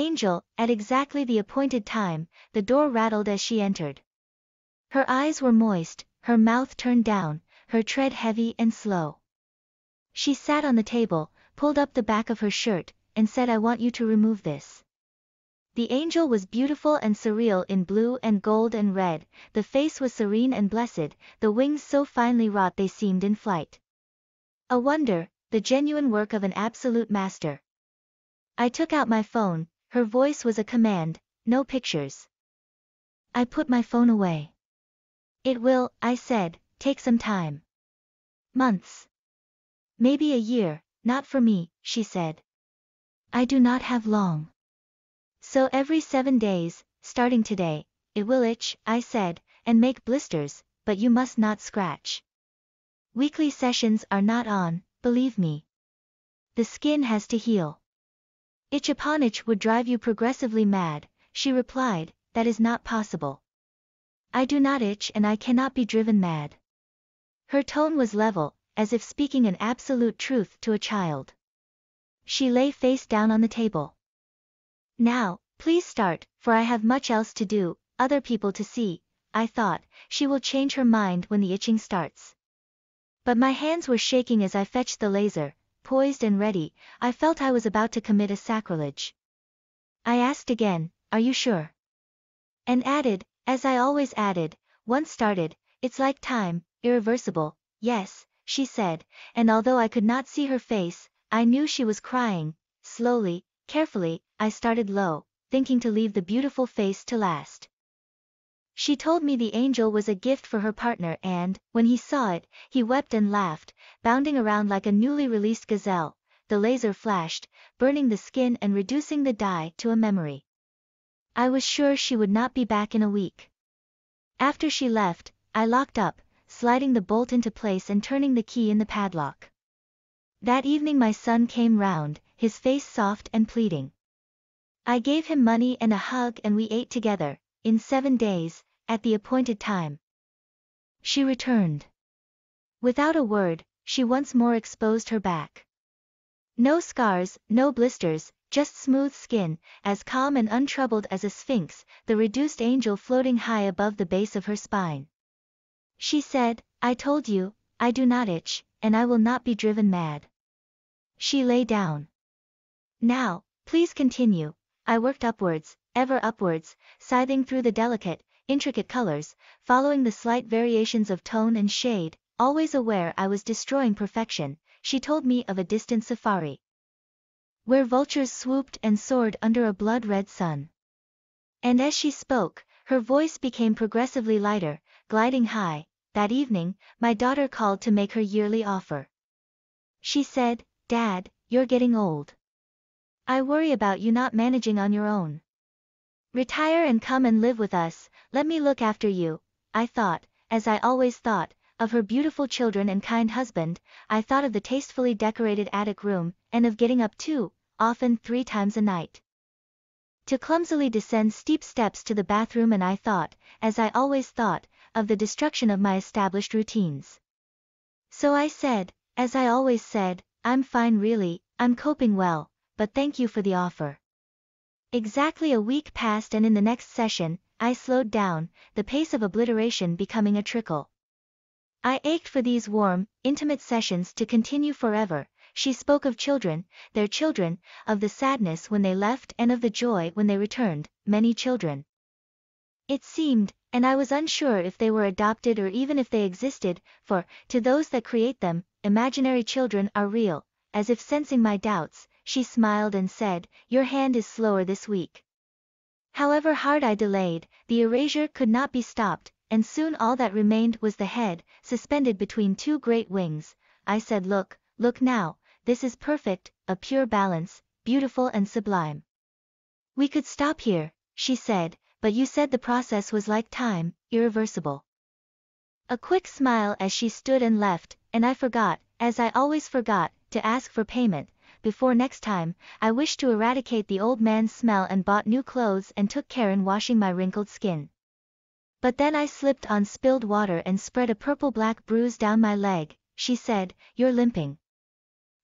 Angel, at exactly the appointed time, the door rattled as she entered. Her eyes were moist, her mouth turned down, her tread heavy and slow. She sat on the table, pulled up the back of her shirt, and said I want you to remove this. The angel was beautiful and surreal in blue and gold and red, the face was serene and blessed, the wings so finely wrought they seemed in flight. A wonder, the genuine work of an absolute master. I took out my phone, her voice was a command, no pictures. I put my phone away. It will, I said, take some time. Months. Maybe a year, not for me, she said. I do not have long. So every seven days, starting today, it will itch, I said, and make blisters, but you must not scratch. Weekly sessions are not on, believe me. The skin has to heal. Itch upon itch would drive you progressively mad, she replied, that is not possible. I do not itch and I cannot be driven mad. Her tone was level, as if speaking an absolute truth to a child. She lay face down on the table. Now, please start, for I have much else to do, other people to see, I thought, she will change her mind when the itching starts. But my hands were shaking as I fetched the laser, poised and ready, I felt I was about to commit a sacrilege. I asked again, are you sure? And added, as I always added, once started, it's like time, irreversible, yes, she said, and although I could not see her face, I knew she was crying, slowly, carefully, I started low, thinking to leave the beautiful face to last. She told me the angel was a gift for her partner and, when he saw it, he wept and laughed, bounding around like a newly released gazelle. The laser flashed, burning the skin and reducing the dye to a memory. I was sure she would not be back in a week. After she left, I locked up, sliding the bolt into place and turning the key in the padlock. That evening my son came round, his face soft and pleading. I gave him money and a hug and we ate together. In seven days, at the appointed time. She returned. Without a word, she once more exposed her back. No scars, no blisters, just smooth skin, as calm and untroubled as a sphinx, the reduced angel floating high above the base of her spine. She said, I told you, I do not itch, and I will not be driven mad. She lay down. Now, please continue, I worked upwards, ever upwards, scything through the delicate, intricate colors, following the slight variations of tone and shade, always aware I was destroying perfection, she told me of a distant safari. Where vultures swooped and soared under a blood-red sun. And as she spoke, her voice became progressively lighter, gliding high. That evening, my daughter called to make her yearly offer. She said, Dad, you're getting old. I worry about you not managing on your own. Retire and come and live with us, let me look after you, I thought, as I always thought, of her beautiful children and kind husband, I thought of the tastefully decorated attic room, and of getting up two, often three times a night. To clumsily descend steep steps to the bathroom and I thought, as I always thought, of the destruction of my established routines. So I said, as I always said, I'm fine really, I'm coping well, but thank you for the offer. Exactly a week passed and in the next session, I slowed down, the pace of obliteration becoming a trickle. I ached for these warm, intimate sessions to continue forever. She spoke of children, their children, of the sadness when they left and of the joy when they returned, many children. It seemed, and I was unsure if they were adopted or even if they existed, for, to those that create them, imaginary children are real, as if sensing my doubts, she smiled and said, Your hand is slower this week. However hard I delayed, the erasure could not be stopped, and soon all that remained was the head, suspended between two great wings. I said look, look now, this is perfect, a pure balance, beautiful and sublime. We could stop here, she said, but you said the process was like time, irreversible. A quick smile as she stood and left, and I forgot, as I always forgot, to ask for payment, before next time, I wished to eradicate the old man's smell and bought new clothes and took care in washing my wrinkled skin. But then I slipped on spilled water and spread a purple-black bruise down my leg, she said, you're limping.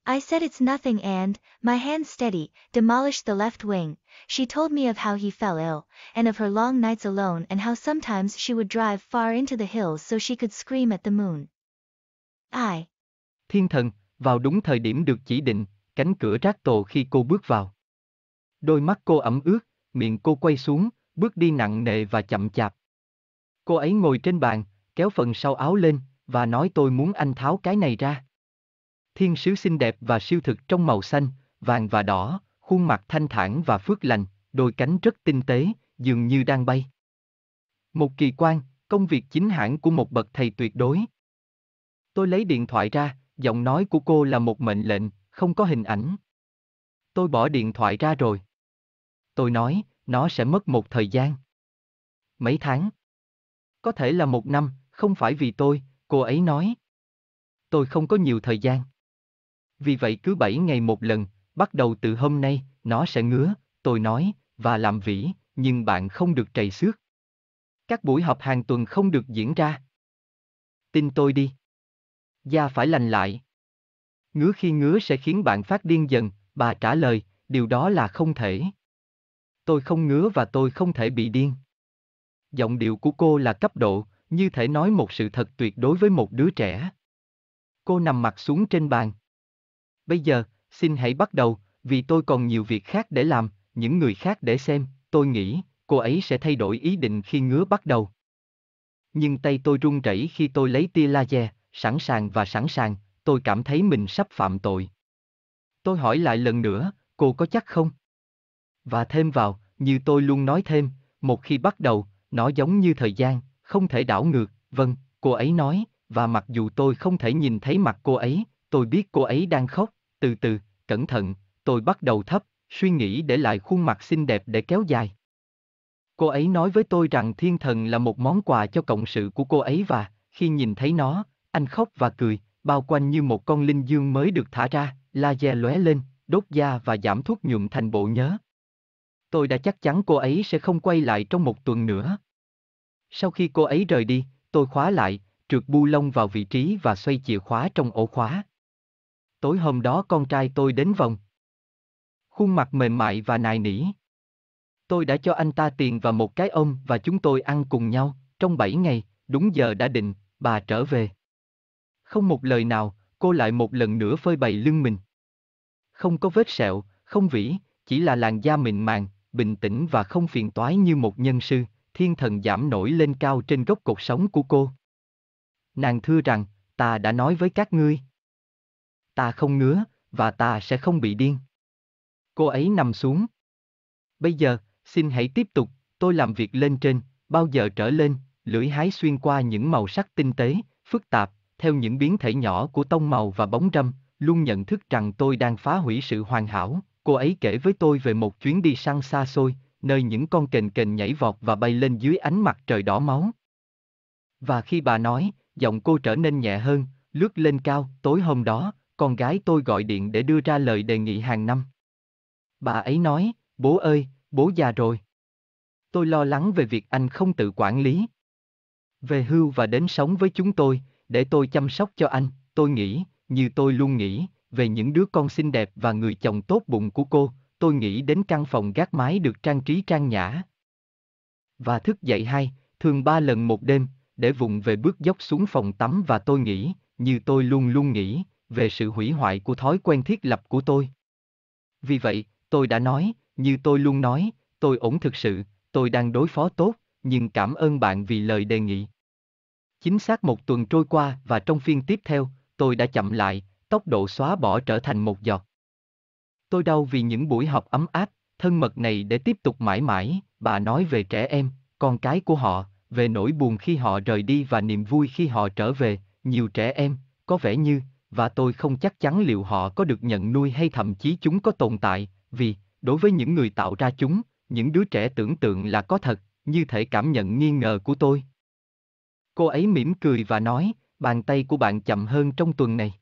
I said it's nothing and, my hand steady, demolished the left wing. She told me of how he fell ill, and of her long nights alone and how sometimes she would drive far into the hills so she could scream at the moon. I. Thiên thần, vào đúng thời điểm được chỉ định, cánh cửa rác tồ khi cô bước vào. Đôi mắt cô ẩm ướt, miệng cô quay xuống, bước đi nặng nề và chậm chạp. Cô ấy ngồi trên bàn, kéo phần sau áo lên, và nói tôi muốn anh tháo cái này ra. Thiên sứ xinh đẹp và siêu thực trong màu xanh, vàng và đỏ, khuôn mặt thanh thản và phước lành, đôi cánh rất tinh tế, dường như đang bay. Một kỳ quan, công việc chính hãng của một bậc thầy tuyệt đối. Tôi lấy điện thoại ra, giọng nói của cô là một mệnh lệnh, không có hình ảnh. Tôi bỏ điện thoại ra rồi. Tôi nói, nó sẽ mất một thời gian. Mấy tháng? Có thể là một năm, không phải vì tôi, cô ấy nói. Tôi không có nhiều thời gian. Vì vậy cứ bảy ngày một lần, bắt đầu từ hôm nay, nó sẽ ngứa, tôi nói, và làm vĩ, nhưng bạn không được trầy xước. Các buổi họp hàng tuần không được diễn ra. Tin tôi đi. Da phải lành lại ngứa khi ngứa sẽ khiến bạn phát điên dần, bà trả lời, điều đó là không thể. Tôi không ngứa và tôi không thể bị điên. Giọng điệu của cô là cấp độ, như thể nói một sự thật tuyệt đối với một đứa trẻ. Cô nằm mặt xuống trên bàn. Bây giờ, xin hãy bắt đầu, vì tôi còn nhiều việc khác để làm, những người khác để xem, tôi nghĩ, cô ấy sẽ thay đổi ý định khi ngứa bắt đầu. Nhưng tay tôi run rẩy khi tôi lấy tia laser, sẵn sàng và sẵn sàng, tôi cảm thấy mình sắp phạm tội. Tôi hỏi lại lần nữa, cô có chắc không? Và thêm vào, như tôi luôn nói thêm, một khi bắt đầu, nó giống như thời gian, không thể đảo ngược, vâng, cô ấy nói, và mặc dù tôi không thể nhìn thấy mặt cô ấy, tôi biết cô ấy đang khóc, từ từ, cẩn thận, tôi bắt đầu thấp, suy nghĩ để lại khuôn mặt xinh đẹp để kéo dài. Cô ấy nói với tôi rằng thiên thần là một món quà cho cộng sự của cô ấy và, khi nhìn thấy nó, anh khóc và cười, bao quanh như một con linh dương mới được thả ra, laser lóe lên, đốt da và giảm thuốc nhuộm thành bộ nhớ. Tôi đã chắc chắn cô ấy sẽ không quay lại trong một tuần nữa. Sau khi cô ấy rời đi, tôi khóa lại, trượt bu lông vào vị trí và xoay chìa khóa trong ổ khóa. Tối hôm đó con trai tôi đến vòng. Khuôn mặt mềm mại và nài nỉ. Tôi đã cho anh ta tiền và một cái ôm và chúng tôi ăn cùng nhau, trong 7 ngày, đúng giờ đã định, bà trở về. Không một lời nào, cô lại một lần nữa phơi bày lưng mình. Không có vết sẹo, không vĩ, chỉ là làn da mịn màng, bình tĩnh và không phiền toái như một nhân sư, thiên thần giảm nổi lên cao trên gốc cột sống của cô. Nàng thưa rằng, ta đã nói với các ngươi. Ta không ngứa, và ta sẽ không bị điên. Cô ấy nằm xuống. Bây giờ, xin hãy tiếp tục, tôi làm việc lên trên, bao giờ trở lên, lưỡi hái xuyên qua những màu sắc tinh tế, phức tạp, theo những biến thể nhỏ của tông màu và bóng râm, luôn nhận thức rằng tôi đang phá hủy sự hoàn hảo. Cô ấy kể với tôi về một chuyến đi săn xa xôi, nơi những con kền kền nhảy vọt và bay lên dưới ánh mặt trời đỏ máu. Và khi bà nói, giọng cô trở nên nhẹ hơn, lướt lên cao, tối hôm đó, con gái tôi gọi điện để đưa ra lời đề nghị hàng năm. Bà ấy nói, bố ơi, bố già rồi. Tôi lo lắng về việc anh không tự quản lý. Về hưu và đến sống với chúng tôi, để tôi chăm sóc cho anh, tôi nghĩ, như tôi luôn nghĩ, về những đứa con xinh đẹp và người chồng tốt bụng của cô, tôi nghĩ đến căn phòng gác mái được trang trí trang nhã. Và thức dậy hai, thường ba lần một đêm, để vụng về bước dốc xuống phòng tắm và tôi nghĩ, như tôi luôn luôn nghĩ, về sự hủy hoại của thói quen thiết lập của tôi. Vì vậy, tôi đã nói, như tôi luôn nói, tôi ổn thực sự, tôi đang đối phó tốt, nhưng cảm ơn bạn vì lời đề nghị. Chính xác một tuần trôi qua và trong phiên tiếp theo, tôi đã chậm lại, tốc độ xóa bỏ trở thành một giọt. Tôi đau vì những buổi học ấm áp, thân mật này để tiếp tục mãi mãi, bà nói về trẻ em, con cái của họ, về nỗi buồn khi họ rời đi và niềm vui khi họ trở về, nhiều trẻ em, có vẻ như, và tôi không chắc chắn liệu họ có được nhận nuôi hay thậm chí chúng có tồn tại, vì, đối với những người tạo ra chúng, những đứa trẻ tưởng tượng là có thật, như thể cảm nhận nghi ngờ của tôi. Cô ấy mỉm cười và nói, bàn tay của bạn chậm hơn trong tuần này.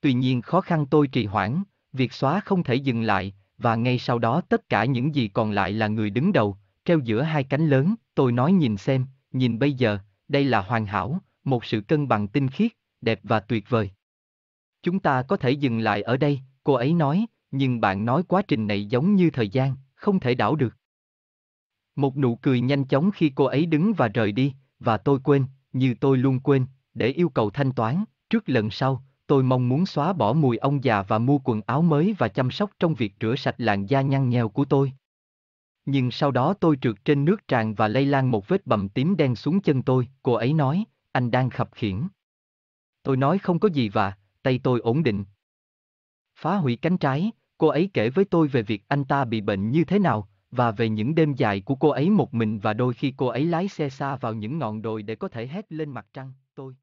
Tuy nhiên khó khăn tôi trì hoãn, việc xóa không thể dừng lại, và ngay sau đó tất cả những gì còn lại là người đứng đầu, treo giữa hai cánh lớn, tôi nói nhìn xem, nhìn bây giờ, đây là hoàn hảo, một sự cân bằng tinh khiết, đẹp và tuyệt vời. Chúng ta có thể dừng lại ở đây, cô ấy nói, nhưng bạn nói quá trình này giống như thời gian, không thể đảo được. Một nụ cười nhanh chóng khi cô ấy đứng và rời đi, và tôi quên, như tôi luôn quên, để yêu cầu thanh toán, trước lần sau, tôi mong muốn xóa bỏ mùi ông già và mua quần áo mới và chăm sóc trong việc rửa sạch làn da nhăn nheo của tôi. Nhưng sau đó tôi trượt trên nước tràn và lây lan một vết bầm tím đen xuống chân tôi, cô ấy nói, anh đang khập khiễng. Tôi nói không có gì và, tay tôi ổn định. Phá hủy cánh trái, cô ấy kể với tôi về việc anh ta bị bệnh như thế nào, và về những đêm dài của cô ấy một mình và đôi khi cô ấy lái xe xa vào những ngọn đồi để có thể hét lên mặt trăng, tôi.